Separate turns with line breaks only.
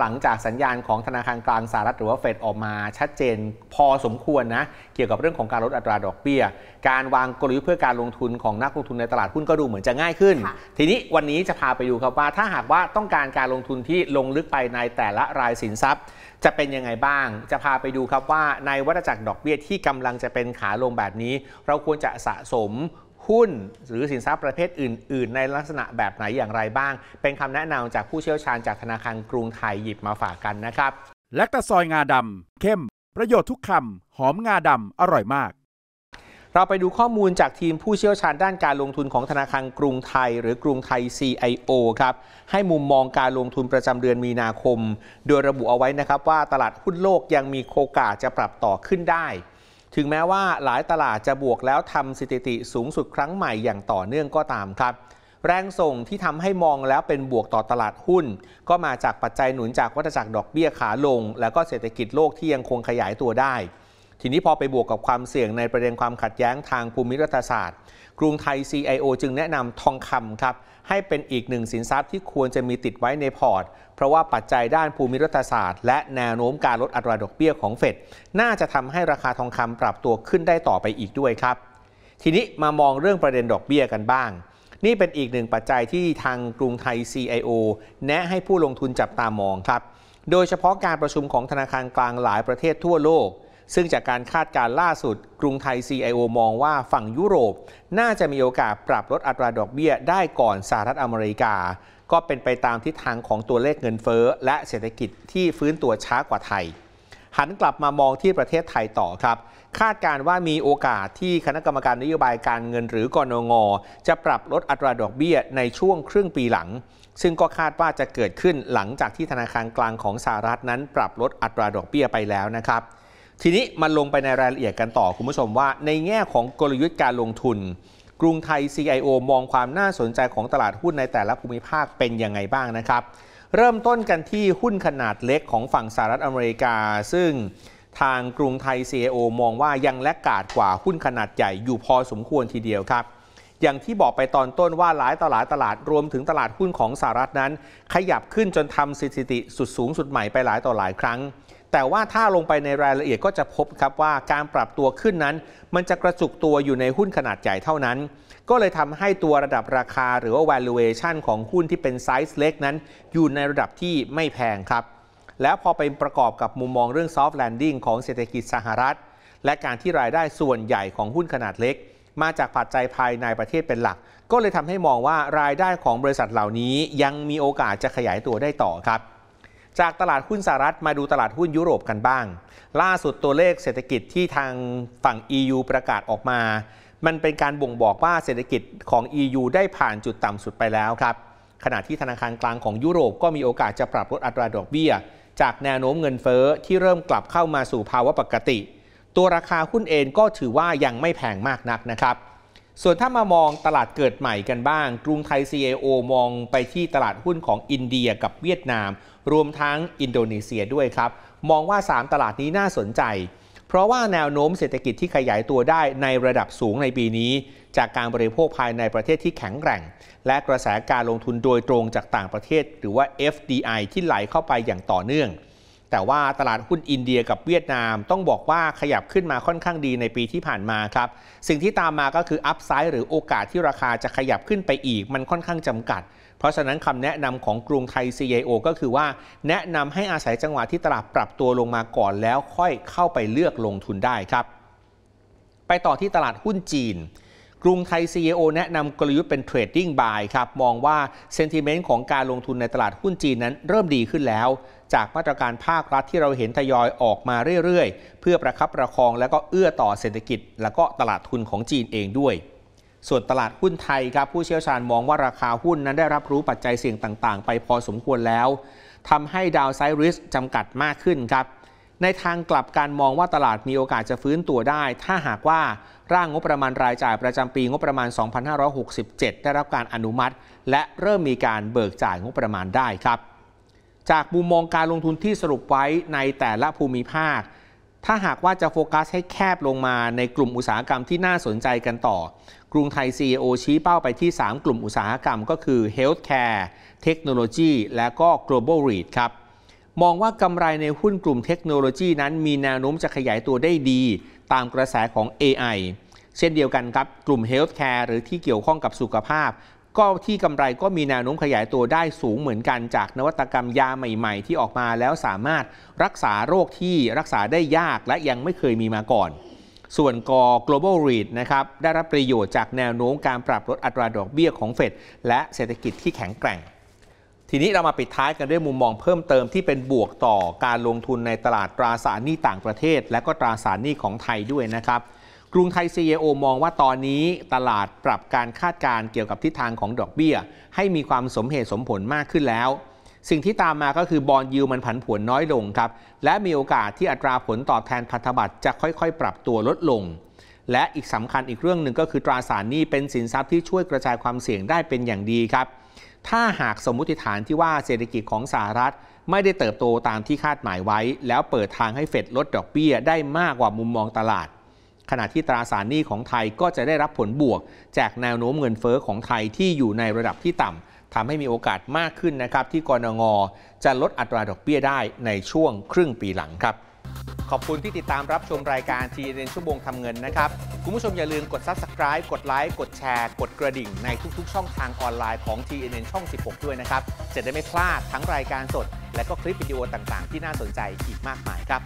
หลังจากสัญญาณของธนาคารกลางสหรัฐหรือว่าเฟดออกมาชัดเจนพอสมควรนะ เกี่ยวกับเรื่องของการลดอัตราดอกเบี้ย การวางกลยุทธ์เพื่อการลงทุนของนักลงทุนในตลาด หุ้นก็ดูเหมือนจะง่ายขึ้น ทีนี้วันนี้จะพาไปดูครับว่า ถ้าหากว่าต้องการการลงทุนที่ลงลึกไปในแต่ละรายสินทรัพย์ จะเป็นยังไงบ้าง จะพาไปดูครับว่าในวัฏจักรดอกเบี้ยที่กำลังจะเป็นขาลงแบบนี้ เราควรจะสะสมหุ้นหรือสินทรัพย์ประเภทอื่น ๆ ในลักษณะแบบไหนอย่างไรบ้าง เป็นคำแนะนำจากผู้เชี่ยวชาญจากธนาคารกรุงไทย หยิบมาฝากกันนะครับแลคตาซอยงาดำเข้ม ประโยชน์ทุกคำหอมงาดำอร่อยมาก เราไปดูข้อมูลจากทีมผู้เชี่ยวชาญด้านการลงทุนของธนาคารกรุงไทย หรือกรุงไทย CIO ครับ ให้มุมมองการลงทุนประจำเดือนมีนาคม โดยระบุเอาไว้นะครับว่าตลาดหุ้นโลกยังมีโอกาสจะปรับต่อขึ้นได้ถึงแม้ว่าหลายตลาดจะบวกแล้วทำสถิติสูงสุดครั้งใหม่อย่างต่อเนื่องก็ตามครับ แรงส่งที่ทำให้มองแล้วเป็นบวกต่อตลาดหุ้น ก็มาจากปัจจัยหนุนจากวัฏจักรดอกเบี้ยขาลง แล้วก็เศรษฐกิจโลกที่ยังคงขยายตัวได้ทีนี้พอไปบวกกับความเสี่ยงในประเด็นความขัดแย้งทางภูมิรัฐศาสตร์ กรุงไทย CIO จึงแนะนำทองคำครับ ให้เป็นอีกหนึ่งสินทรัพย์ที่ควรจะมีติดไว้ในพอร์ต เพราะว่าปัจจัยด้านภูมิรัฐศาสตร์ และแนวโน้มการลดอัตราดอกเบี้ยของเฟดน่าจะทำให้ราคาทองคำปรับตัวขึ้นได้ต่อไปอีกด้วยครับ ทีนี้มามองเรื่องประเด็นดอกเบี้ยกันบ้าง นี่เป็นอีกหนึ่งปัจจัยที่ทางกรุงไทย CIO แนะให้ผู้ลงทุนจับตามองครับ โดยเฉพาะการประชุมของธนาคารกลางหลายประเทศทั่วโลกซึ่งจากการคาดการล่าสุด กรุงไทย CIO มองว่าฝั่งยุโรป น่าจะมีโอกาสปรับลดอัตราดอกเบี้ยได้ก่อนสหรัฐอเมริกา ก็เป็นไปตามทิศทางของตัวเลขเงินเฟ้อและเศรษฐกิจที่ฟื้นตัวช้ากว่าไทย หันกลับมามองที่ประเทศไทยต่อครับ คาดการว่ามีโอกาสที่คณะกรรมการนโยบายการเงินหรือกอนง จะปรับลดอัตราดอกเบี้ยในช่วงครึ่งปีหลัง ซึ่งก็คาดว่าจะเกิดขึ้นหลังจากที่ธนาคารกลางของสหรัฐนั้น ปรับลดอัตราดอกเบี้ยไปแล้วนะครับทีนี้มาลงไปในรายละเอียดกันต่อคุณผู้ชมว่า ในแง่ของกลยุทธ์การลงทุน กรุงไทย CIO มองความน่าสนใจของตลาดหุ้นในแต่ละภูมิภาคเป็นยังไงบ้างนะครับ เริ่มต้นกันที่หุ้นขนาดเล็กของฝั่งสหรัฐอเมริกา ซึ่งทางกรุงไทย CIO มองว่ายังแลกกาดกว่าหุ้นขนาดใหญ่ อยู่พอสมควรทีเดียวครับ อย่างที่บอกไปตอนต้นว่าหลายตลาดตลาดรวมถึงตลาดหุ้นของสหรัฐนั้น ขยับขึ้นจนทำสถิติสุดสูงสุดใหม่ไปหลายต่อหลายครั้งแต่ว่าถ้าลงไปในรายละเอียดก็จะพบครับว่าการปรับตัวขึ้นนั้น มันจะกระจุกตัวอยู่ในหุ้นขนาดใหญ่เท่านั้น ก็เลยทำให้ตัวระดับราคาหรือว่า valuation ของหุ้นที่เป็นไซส์เล็กนั้น อยู่ในระดับที่ไม่แพงครับ แล้วพอไปประกอบกับมุมมองเรื่อง soft landing ของเศรษฐกิจสหรัฐ และการที่รายได้ส่วนใหญ่ของหุ้นขนาดเล็ก มาจากปัจจัยภายในประเทศเป็นหลัก ก็เลยทำให้มองว่ารายได้ของบริษัทเหล่านี้ ยังมีโอกาสจะขยายตัวได้ต่อครับจากตลาดหุ้นสหรัฐมาดูตลาดหุ้นยุโรปกันบ้าง ล่าสุดตัวเลขเศรษฐกิจที่ทางฝั่ง EU ประกาศออกมา มันเป็นการบ่งบอกว่าเศรษฐกิจของ EU ได้ผ่านจุดต่ำสุดไปแล้วครับ ขณะที่ธนาคารกลางของยุโรปก็มีโอกาสจะปรับลดอัตราดอกเบี้ย จากแนวโน้มเงินเฟ้อที่เริ่มกลับเข้ามาสู่ภาวะปกติ ตัวราคาหุ้นเองก็ถือว่ายังไม่แพงมากนักนะครับส่วนถ้ามามองตลาดเกิดใหม่กันบ้าง กรุงไทย CAO มองไปที่ตลาดหุ้นของอินเดียกับเวียดนาม รวมทั้งอินโดนีเซียด้วยครับ มองว่า 3 ตลาดนี้น่าสนใจ เพราะว่าแนวโน้มเศรษฐกิจที่ขยายตัวได้ในระดับสูงในปีนี้ จากการบริโภคภายในประเทศที่แข็งแกร่ง และกระแสการลงทุนโดยตรงจากต่างประเทศ หรือว่า FDI ที่ไหลเข้าไปอย่างต่อเนื่องแต่ว่าตลาดหุ้นอินเดียกับเวียดนาม ต้องบอกว่าขยับขึ้นมาค่อนข้างดีในปีที่ผ่านมาครับสิ่งที่ตามมาก็คืออัพไซด์หรือโอกาสที่ราคาจะขยับขึ้นไปอีกมันค่อนข้างจำกัด เพราะฉะนั้นคำแนะนำของกรุงไทย CIO ก็คือว่าแนะนำให้อาศัยจังหวะที่ตลาดปรับตัวลงมาก่อนแล้วค่อยเข้าไปเลือกลงทุนได้ครับ ไปต่อที่ตลาดหุ้นจีนกรุงไทย CEO แนะนำกลยุทธ์เป็นเทรดดิ้งบายครับมองว่าเซนติเมนต์ของการลงทุนในตลาดหุ้นจีนนั้นเริ่มดีขึ้นแล้วจากมาตรการภาครัฐที่เราเห็นทยอยออกมาเรื่อย ๆ เพื่อประคับประคองและก็เอื้อต่อเศรษฐกิจ และก็ตลาดทุนของจีนเองด้วย ส่วนตลาดหุ้นไทยครับ ผู้เชี่ยวชาญมองว่าราคาหุ้นนั้นได้รับรู้ปัจจัยเสี่ยงต่าง ๆ ไปพอสมควรแล้วทำให้ดาวไซริสจำกัดมากขึ้นครับ ในทางกลับการมองว่าตลาดมีโอกาสจะฟื้นตัวได้ ถ้าหากว่าร่างงบประมาณรายจ่ายประจำปีงบประมาณ 2567 ได้รับการอนุมัติ และเริ่มมีการเบิกจ่ายงบประมาณได้ครับจากมุมมองการลงทุนที่สรุปไว้ในแต่ละภูมิภาค ถ้าหากว่าจะโฟกัสให้แคบลงมาในกลุ่มอุตสาหกรรมที่น่าสนใจกันต่อ กรุงไทย CEO ชี้เป้าไปที่ 3 กลุ่มอุตสาหกรรมก็คือ Healthcare เทคโนโลยีและก็ Global r e i ครับ มองว่ากำไรในหุ้นกลุ่มเทคโนโลยีนั้นมีแนวโน้มจะขยายตัวได้ดี ตามกระแสของ AI เช่นเดียวกันครับกลุ่มเฮลท์แคร์หรือที่เกี่ยวข้องกับสุขภาพก็ที่กำไรก็มีแนวโน้มขยายตัวได้สูงเหมือนกันจากนวัตกรรมยาใหม่ ๆที่ออกมาแล้วสามารถรักษาโรคที่รักษาได้ยากและยังไม่เคยมีมาก่อน ส่วนกอ global read นะครับ ได้รับประโยชน์จากแนวโน้มการปรับลดอัตราดอกเบี้ยของเฟดและเศรษฐกิจที่แข็งแกร่ง ทีนี้เรามาปิดท้ายกันด้วยมุมมองเพิ่มเติมที่เป็นบวกต่อการลงทุนในตลาดตราสารหนี้ต่างประเทศ และก็ตราสารหนี้ของไทยด้วยนะครับกรุงไทย CEO มองว่าตอนนี้ตลาดปรับการคาดการเกี่ยวกับทิศทางของดอกเบี้ย ให้มีความสมเหตุสมผลมากขึ้นแล้ว สิ่งที่ตามมาก็คือบอลยูมันผันผวนน้อยลงครับ และมีโอกาสที่อัตราผลตอบแทนพันธบัตรจะค่อยๆ ปรับตัวลดลง และอีกสำคัญอีกเรื่องหนึ่งก็คือตราสารหนี้เป็นสินทรัพย์ที่ช่วยกระจายความเสี่ยงได้เป็นอย่างดีครับ ถ้าหากสมมุติฐานที่ว่าเศรษฐกิจของสหรัฐ ไม่ได้เติบโตตามที่คาดหมายไว้ แล้วเปิดทางให้เฟดลดดอกเบี้ยได้มากกว่ามุมมองตลาดขณะที่ตราสารหนี้ของไทยก็จะได้รับผลบวก จากแนวโน้มเงินเฟอ้อของไทยที่อยู่ในระดับที่ต่ำทำให้มีโอกาสมากขึ้นนะครับที่กรงจะลดอัตราดอกเบี้ยได้ในช่วงครึ่งปีหลังครับขอบคุณที่ติดตามรับชมรายการที g n นชั่วโมงทำเงินนะครับ คุณผู้ชมอย่าลืมกด Subscribe กดไลค์กดแชร์ กดกระดิ่ง ในทุกๆช่องทางออนไลน์ของ t n n ช่อง 16 ด้วยนะครับจะได้ไม่พลาดทั้งรายการสด และก็คลิปวิดีโอต่างๆที่น่าสนใจอีกมากมายครับ